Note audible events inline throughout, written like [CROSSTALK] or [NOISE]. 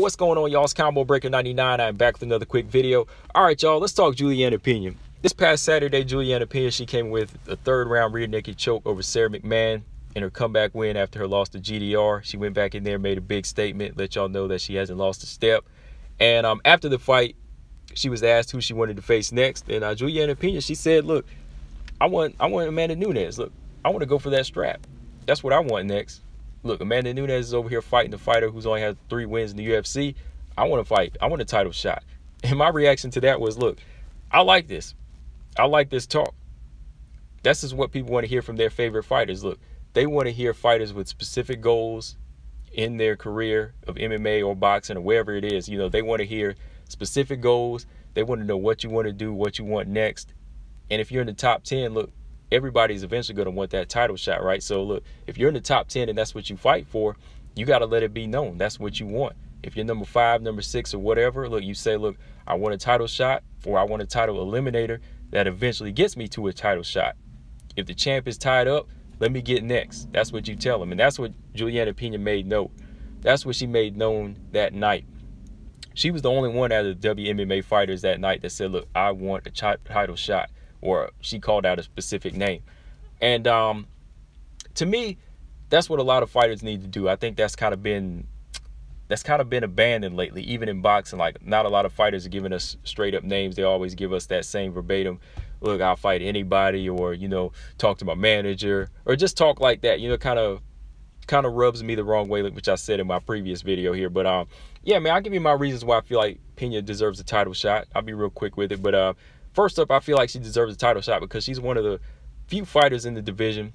what's going on, y'all. It's Combo Breaker 99. I'm back with another quick video. All right, y'all, let's talk Julianne Opinion. This past Saturday, Julianne Opinion, she came with a third round rear naked choke over Sarah McMahon in her comeback win after her loss to GDR. She went back in there, made a big statement, let y'all know that she hasn't lost a step. And um, after the fight, she was asked who she wanted to face next. And uh, Julianne Opinion, she said, look, I want, I want Amanda Nunes. Look, I want to go for that strap. That's what I want next. Look, Amanda Nunes is over here fighting the fighter who's only had three wins in the UFC. I want to fight. I want a title shot. [LAUGHS] And my reaction to that was, look, I like this. I like this talk. This is what people want to hear from their favorite fighters. Look, they want to hear fighters with specific goals in their career of MMA or boxing or wherever it is. You know, they want to hear specific goals. They want to know what you want to do, what you want next. And if you're in the top 10, look, everybody's eventually going to want that title shot, right? So look, if you're in the top 10 and that's what you fight for, you got to let it be known. That's what you want. If you're number five, number six, or whatever, look, you say, look, I want a title shot or I want a title eliminator that eventually gets me to a title shot. If the champ is tied up, let me get next. That's what you tell him. And that's what Juliana Pena made known. That's what she made known that night. She was the only one out of the WMMA fighters that night that said, look, I want a title shot or she called out a specific name. And um, to me, that's what a lot of fighters need to do. I think that's kind of been that's kind of been abandoned lately, even in boxing. Like, not a lot of fighters are giving us straight up names. They always give us that same verbatim. Look, I'll fight anybody, or you know, talk to my manager, or just talk like that. You know, kind of kind of rubs me the wrong way, which I said in my previous video here. But um, yeah, man, I'll give you my reasons why I feel like Pena deserves a title shot. I'll be real quick with it, but uh, First up, I feel like she deserves a title shot because she's one of the few fighters in the division.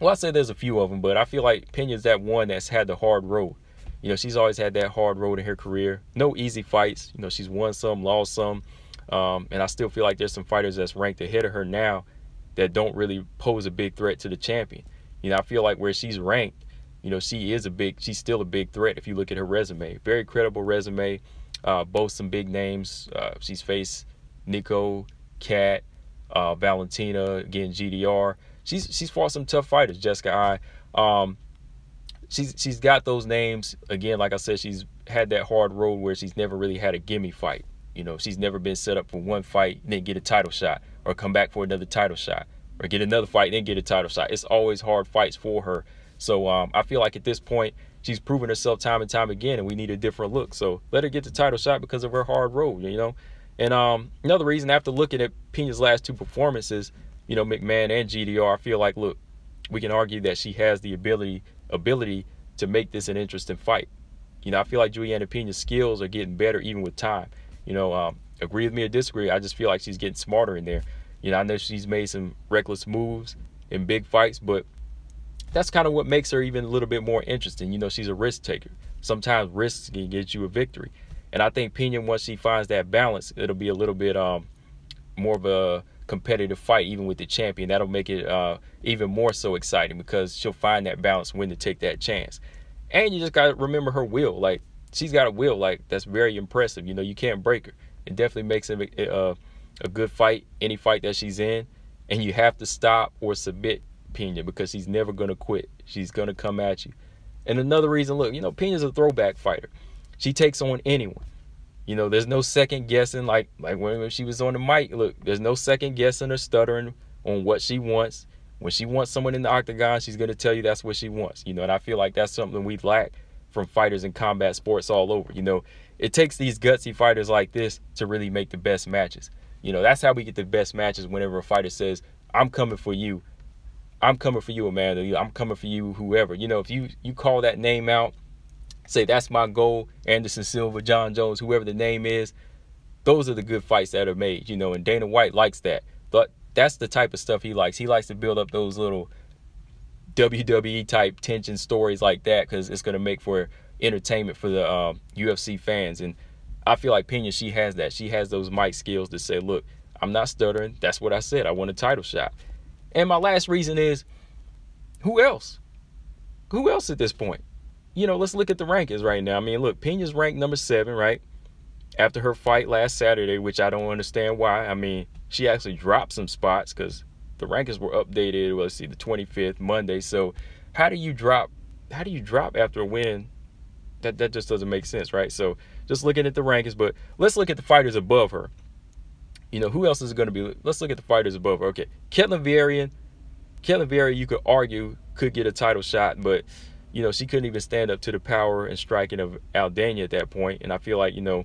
Well, I say there's a few of them, but I feel like Pena's that one that's had the hard road. You know, she's always had that hard road in her career. No easy fights. You know, she's won some, lost some. Um, and I still feel like there's some fighters that's ranked ahead of her now that don't really pose a big threat to the champion. You know, I feel like where she's ranked, you know, she is a big, she's still a big threat if you look at her resume. Very credible resume, uh, boasts some big names. Uh, she's faced Nico, Cat, uh, Valentina, again GDR. She's she's fought some tough fighters. Jessica I. Um, she's she's got those names again. Like I said, she's had that hard road where she's never really had a gimme fight. You know, she's never been set up for one fight, then get a title shot, or come back for another title shot, or get another fight, then get a title shot. It's always hard fights for her. So um, I feel like at this point, she's proven herself time and time again, and we need a different look. So let her get the title shot because of her hard road. You know, and um, another reason, after looking at Pena's last two performances, you know, McMahon and GDR, I feel like, look, we can argue that she has the ability ability to make this an interesting fight. You know, I feel like Juliana Pena's skills are getting better even with time. You know, um, agree with me or disagree, I just feel like she's getting smarter in there. You know, I know she's made some reckless moves in big fights, but that's kind of what makes her even a little bit more interesting. You know, she's a risk taker. Sometimes risks can get you a victory. And I think Pena, once she finds that balance, it'll be a little bit um, more of a competitive fight, even with the champion. That'll make it uh, even more so exciting because she'll find that balance when to take that chance. And you just got to remember her will. Like, she's got a will. Like, that's very impressive. You know, you can't break her. It definitely makes it a, uh, a good fight, any fight that she's in. And you have to stop or submit Pena because she's never going to quit. She's going to come at you. And another reason, look, you know, Pena's a throwback fighter. She takes on anyone. You know, there's no second guessing. Like like when she was on the mic, look, there's no second guessing or stuttering on what she wants. When she wants someone in the octagon, she's gonna tell you that's what she wants. You know, and I feel like that's something we lack from fighters in combat sports all over. You know, it takes these gutsy fighters like this to really make the best matches. You know, that's how we get the best matches whenever a fighter says, I'm coming for you. I'm coming for you, Amanda. I'm coming for you, whoever. You know, if you you call that name out say that's my goal. Anderson Silva, John Jones, whoever the name is, those are the good fights that are made, you know. And Dana White likes that. But that's the type of stuff he likes. He likes to build up those little WWE type tension stories like that because it's gonna make for entertainment for the UFC um, fans. And I feel like Pena, she has that. She has those mic skills to say, look, I'm not stuttering. That's what I said. I want a title shot. And my last reason is, who else? Who else at this point? you know, let's look at the rankings right now. I mean, look, Pena's ranked number seven, right? After her fight last Saturday, which I don't understand why. I mean, she actually dropped some spots because the rankings were updated. Well, let's see, the 25th Monday. So, how do you drop? How do you drop after a win? That that just doesn't make sense, right? So, just looking at the rankings, but let's look at the fighters above her. You know, who else is going to be? Let's look at the fighters above her. Okay, Ketlin Varian. Ketlin Varian, you could argue could get a title shot, but you know, she couldn't even stand up to the power and striking of Aldana at that point. And I feel like, you know,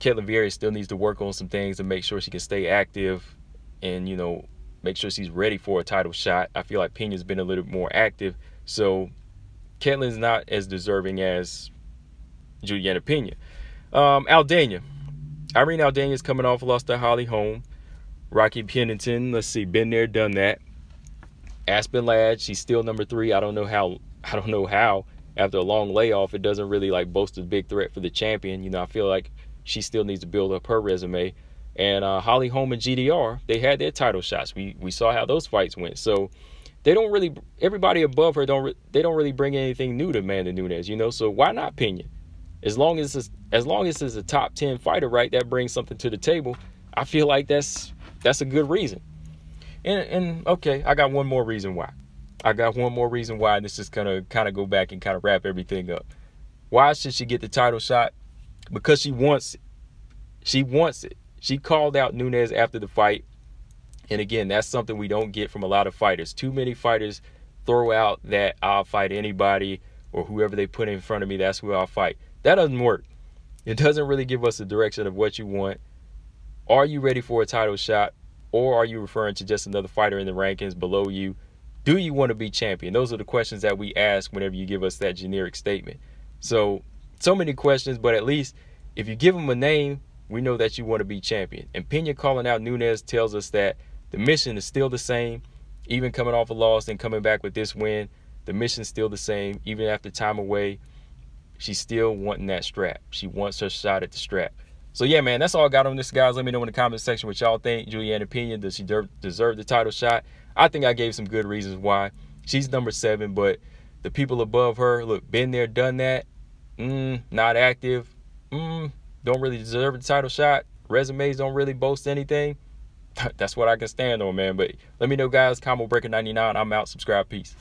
Caitlin Vieira still needs to work on some things to make sure she can stay active and, you know, make sure she's ready for a title shot. I feel like Pena's been a little more active. So Caitlin's not as deserving as Juliana Pena. Um, Aldana. Irene is coming off loss to Holly Holm. Rocky Pennington, let's see, been there, done that. Aspen Ladd, she's still number three. I don't know how I don't know how after a long layoff, it doesn't really like boast a big threat for the champion. You know, I feel like she still needs to build up her resume. And uh, Holly Holm and GDR, they had their title shots. We we saw how those fights went. So they don't really everybody above her don't re- they don't really bring anything new to Amanda Nunes. You know, so why not Pena? As long as it's, as long as it's a top ten fighter, right? That brings something to the table. I feel like that's that's a good reason. And and okay, I got one more reason why. I got one more reason why, and this is gonna kind of go back and kind of wrap everything up. Why should she get the title shot? Because she wants it. She wants it. She called out Nunez after the fight. And again, that's something we don't get from a lot of fighters. Too many fighters throw out that I'll fight anybody or whoever they put in front of me, that's who I'll fight. That doesn't work. It doesn't really give us the direction of what you want. Are you ready for a title shot? Or are you referring to just another fighter in the rankings below you? do you want to be champion? Those are the questions that we ask whenever you give us that generic statement. So, so many questions, but at least if you give them a name, we know that you want to be champion. And Pena calling out Nunez tells us that the mission is still the same, even coming off a loss and coming back with this win. The mission's still the same, even after time away. She's still wanting that strap. She wants her shot at the strap. So yeah, man, that's all I got on this, guys. Let me know in the comment section what y'all think. Julianne Pena, does she deserve the title shot? I think I gave some good reasons why. She's number seven, but the people above her, look, been there, done that. Mm, not active. Mm, don't really deserve the title shot. Resumes don't really boast anything. [LAUGHS] That's what I can stand on, man. But let me know, guys. Combo Breaker 99. I'm out. Subscribe. Peace.